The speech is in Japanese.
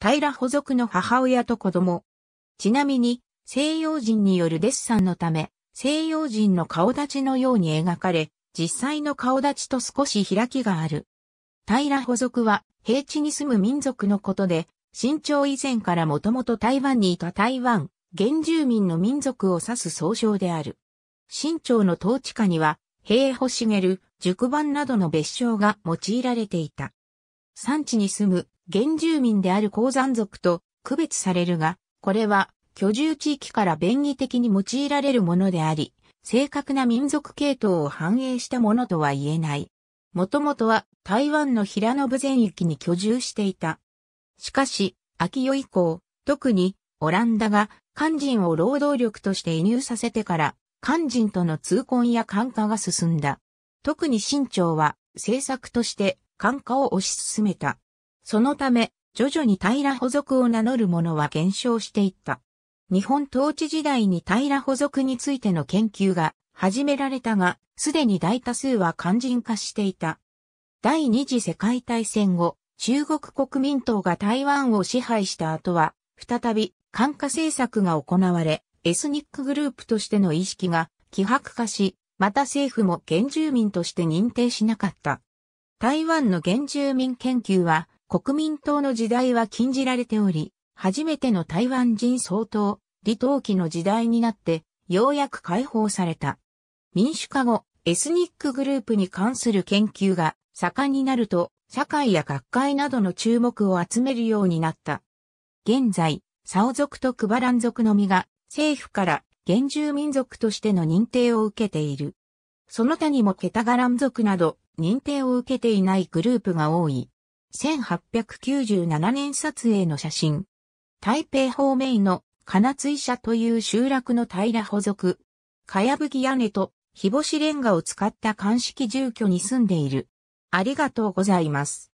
平補属の母親と子供。ちなみに、西洋人によるデッサンのため、西洋人の顔立ちのように描かれ、実際の顔立ちと少し開きがある。平補属は、平地に住む民族のことで、清朝以前からもともと台湾にいた台湾、原住民の民族を指す総称である。清朝の統治下には、平保茂、熟番などの別称が用いられていた。産地に住む原住民である鉱山族と区別されるが、これは居住地域から便宜的に用いられるものであり、正確な民族系統を反映したものとは言えない。もともとは台湾の平野部全域に居住していた。しかし、秋代以降、特にオランダが肝心を労働力として移入させてから、肝心との通婚や感化が進んだ。特に清朝は政策として感化を推し進めた。そのため、徐々に平補属を名乗る者は減少していった。日本統治時代に平補属についての研究が始められたが、すでに大多数は肝心化していた。第二次世界大戦後、中国国民党が台湾を支配した後は、再び、漢化政策が行われ、エスニックグループとしての意識が希薄化し、また政府も原住民として認定しなかった。台湾の原住民研究は、国民党の時代は禁じられており、初めての台湾人総統、李登輝の時代になって、ようやく解放された。民主化後、エスニックグループに関する研究が盛んになると、社会や学会などの注目を集めるようになった。現在、サオ族とクバラン族のみが政府から原住民族としての認定を受けている。その他にもケタガラン族など認定を受けていないグループが多い。1897年撮影の写真。台北方面の金追社という集落の平補属。かやぶき屋根と日干しレンガを使った鑑識住居に住んでいる。ありがとうございます。